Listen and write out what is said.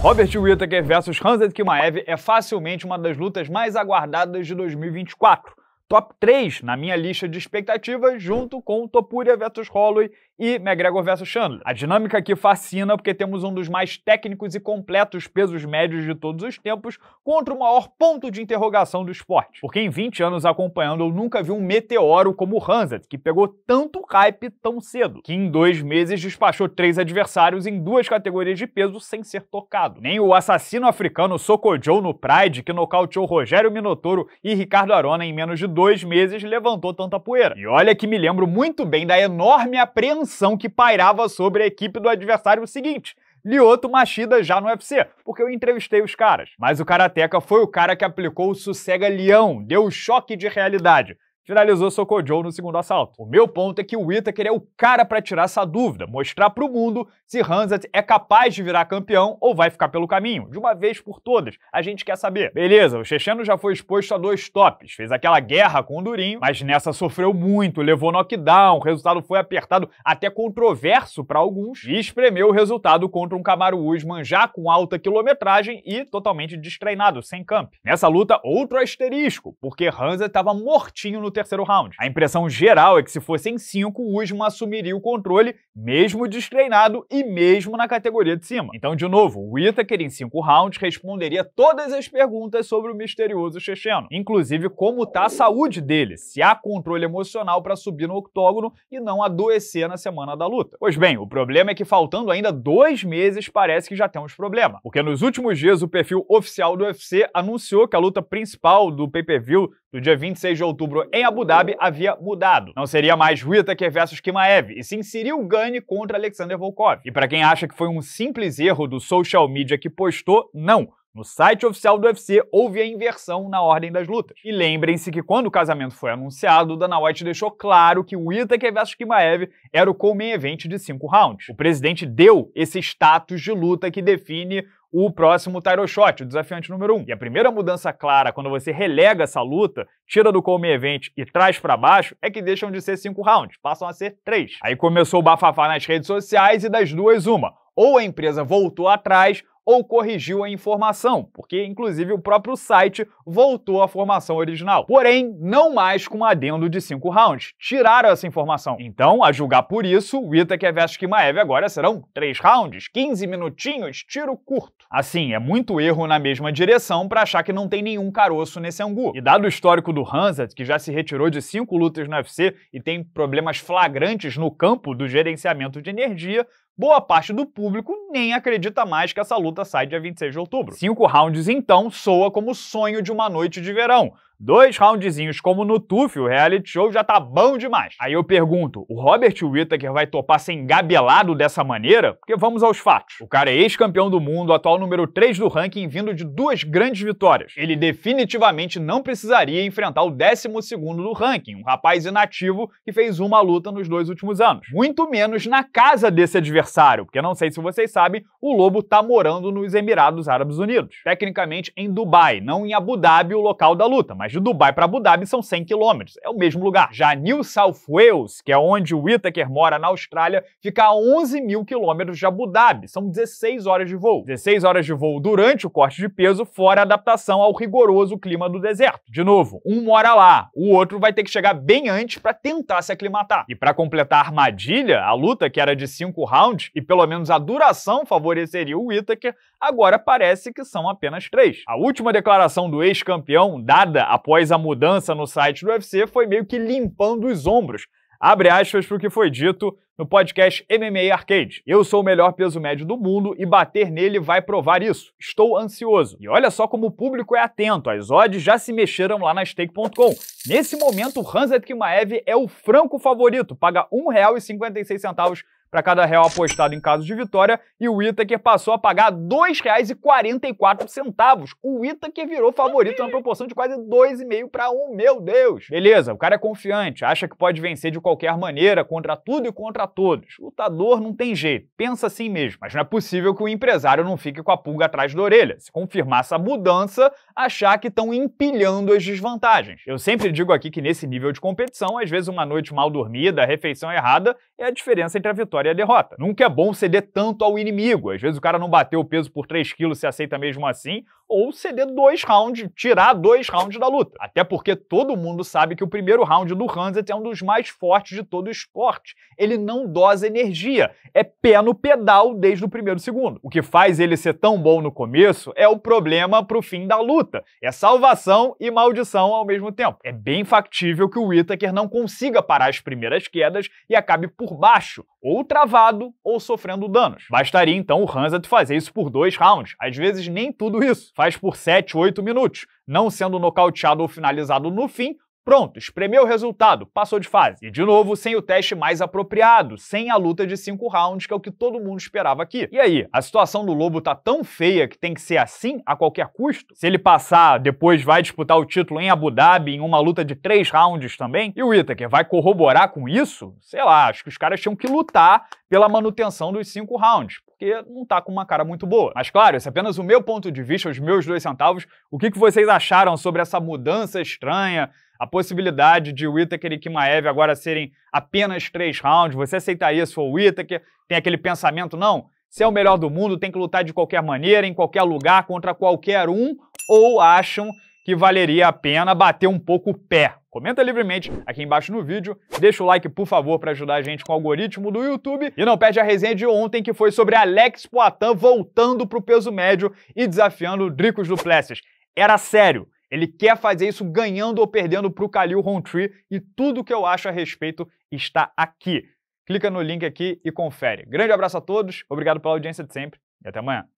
Robert Whittaker versus Hans Kimaev é facilmente uma das lutas mais aguardadas de 2024 top 3 na minha lista de expectativas, junto com Topuria versus Holloway e McGregor versus Chandler. A dinâmica aqui fascina porque temos um dos mais técnicos e completos pesos médios de todos os tempos contra o maior ponto de interrogação do esporte. Porque em 20 anos acompanhando, eu nunca vi um meteoro como o Hanset, que pegou tanto hype tão cedo, que em dois meses despachou três adversários em duas categorias de peso sem ser tocado. Nem o assassino africano Sokojo no Pride, que nocauteou Rogério Minotouro e Ricardo Arona em menos de dois meses levantou tanta poeira. E olha que me lembro muito bem da enorme apreensão que pairava sobre a equipe do adversário seguinte. Lioto Machida já no UFC, porque eu entrevistei os caras. Mas o Karateka foi o cara que aplicou o sossega leão, deu o choque de realidade finalizou Sokojo no segundo assalto. O meu ponto é que o Whittaker é o cara para tirar essa dúvida, mostrar para o mundo se Hanzat é capaz de virar campeão ou vai ficar pelo caminho, de uma vez por todas. A gente quer saber. Beleza, o checheno já foi exposto a dois tops, fez aquela guerra com o Durinho, mas nessa sofreu muito, levou knockdown, o resultado foi apertado, até controverso para alguns, e espremeu o resultado contra um Camaro Usman já com alta quilometragem e totalmente destreinado, sem camp. Nessa luta, outro asterisco, porque Hanzat estava mortinho no terceiro round. A impressão geral é que se fosse em cinco, o Usman assumiria o controle, mesmo destreinado e mesmo na categoria de cima. Então, de novo, o Itaker em cinco rounds responderia todas as perguntas sobre o misterioso checheno, inclusive como tá a saúde dele, se há controle emocional para subir no octógono e não adoecer na semana da luta. Pois bem, o problema é que faltando ainda dois meses parece que já temos problema, porque nos últimos dias o perfil oficial do UFC anunciou que a luta principal do pay-per-view do dia 26 de outubro em Abu Dhabi havia mudado. Não seria mais Whittaker versus Kimaev, e sim Cyril Gane contra Alexander Volkov. E para quem acha que foi um simples erro do social media que postou, não. No site oficial do UFC houve a inversão na ordem das lutas. E lembrem-se que quando o casamento foi anunciado, Dana White deixou claro que Whittaker vs Kimaev era o co-main event de cinco rounds. O presidente deu esse status de luta que define o próximo Tyro shot, o desafiante número 1. Um. E a primeira mudança clara quando você relega essa luta, tira do come event e traz para baixo, é que deixam de ser 5 rounds, passam a ser 3. Aí começou o bafafá nas redes sociais e das duas uma. Ou a empresa voltou atrás ou corrigiu a informação, porque inclusive o próprio site voltou à formação original. Porém, não mais com um adendo de 5 rounds. Tiraram essa informação. Então, a julgar por isso, o Itaker vs Kimaev agora serão 3 rounds, 15 minutinhos, tiro curto. Assim, é muito erro na mesma direção para achar que não tem nenhum caroço nesse angu. E dado o histórico do Hansat, que já se retirou de 5 lutas no UFC e tem problemas flagrantes no campo do gerenciamento de energia, boa parte do público nem acredita mais que essa luta sai dia 26 de outubro. Cinco rounds, então, soa como o sonho de uma noite de verão Dois roundzinhos como no Tuf, o reality show já tá bom demais. Aí eu pergunto, o Robert Whittaker vai topar sem engabelado dessa maneira? Porque vamos aos fatos. O cara é ex-campeão do mundo, atual número 3 do ranking, vindo de duas grandes vitórias. Ele definitivamente não precisaria enfrentar o 12 do ranking, um rapaz inativo que fez uma luta nos dois últimos anos. Muito menos na casa desse adversário, porque não sei se vocês sabem, o Lobo tá morando nos Emirados Árabes Unidos. Tecnicamente em Dubai, não em Abu Dhabi, o local da luta, mas mas de Dubai para Abu Dhabi são 100 quilômetros, é o mesmo lugar. Já New South Wales, que é onde o Whittaker mora na Austrália, fica a 11 mil quilômetros de Abu Dhabi, são 16 horas de voo. 16 horas de voo durante o corte de peso, fora a adaptação ao rigoroso clima do deserto. De novo, um mora lá, o outro vai ter que chegar bem antes para tentar se aclimatar. E para completar a armadilha, a luta que era de 5 rounds e pelo menos a duração favoreceria o Whittaker, agora parece que são apenas 3. A última declaração do ex-campeão, dada a após a mudança no site do UFC, foi meio que limpando os ombros. Abre aspas para o que foi dito no podcast MMA Arcade. Eu sou o melhor peso médio do mundo e bater nele vai provar isso. Estou ansioso. E olha só como o público é atento, as odds já se mexeram lá na stake.com. Nesse momento, Hanzat Kimaev é o franco favorito, paga R$ 1,56 para cada real apostado em caso de vitória, e o Itaker passou a pagar R$ 2,44. O Itaker virou favorito na proporção de quase 2,5 para 1, meu Deus! Beleza, o cara é confiante, acha que pode vencer de qualquer maneira, contra tudo e contra todos. Lutador não tem jeito, pensa assim mesmo. Mas não é possível que o empresário não fique com a pulga atrás da orelha. Se confirmar essa mudança, achar que estão empilhando as desvantagens. Eu sempre digo aqui que nesse nível de competição, às vezes uma noite mal dormida, a refeição errada, é a diferença entre a vitória e a derrota. Nunca é bom ceder tanto ao inimigo. Às vezes o cara não bateu o peso por 3 quilos, se aceita mesmo assim, ou ceder dois rounds, tirar dois rounds da luta. Até porque todo mundo sabe que o primeiro round do Hanset é um dos mais fortes de todo o esporte. Ele não dosa energia, é pé no pedal desde o primeiro segundo. O que faz ele ser tão bom no começo é o problema pro fim da luta. É salvação e maldição ao mesmo tempo. É bem factível que o Whittaker não consiga parar as primeiras quedas e acabe por baixo, ou travado, ou sofrendo danos. Bastaria então o Hanset fazer isso por dois rounds. Às vezes nem tudo isso faz por 7, 8 minutos, não sendo nocauteado ou finalizado no fim, Pronto, espremeu o resultado, passou de fase. E de novo, sem o teste mais apropriado, sem a luta de cinco rounds, que é o que todo mundo esperava aqui. E aí, a situação do Lobo tá tão feia que tem que ser assim a qualquer custo? Se ele passar, depois vai disputar o título em Abu Dhabi em uma luta de três rounds também? E o Itaker vai corroborar com isso? Sei lá, acho que os caras tinham que lutar pela manutenção dos cinco rounds porque não tá com uma cara muito boa. Mas claro, esse é apenas o meu ponto de vista, os meus dois centavos. O que, que vocês acharam sobre essa mudança estranha, a possibilidade de Whittaker e Kimaev agora serem apenas três rounds. Você se isso? o Whittaker tem aquele pensamento, não, se é o melhor do mundo, tem que lutar de qualquer maneira, em qualquer lugar, contra qualquer um, ou acham que valeria a pena bater um pouco o pé. Comenta livremente aqui embaixo no vídeo, deixa o like, por favor, para ajudar a gente com o algoritmo do YouTube e não perde a resenha de ontem que foi sobre Alex Poitin voltando pro peso médio e desafiando o Dricos Duplessis. Era sério. Ele quer fazer isso ganhando ou perdendo para o Khalil Rountree e tudo que eu acho a respeito está aqui. Clica no link aqui e confere. Grande abraço a todos, obrigado pela audiência de sempre e até amanhã.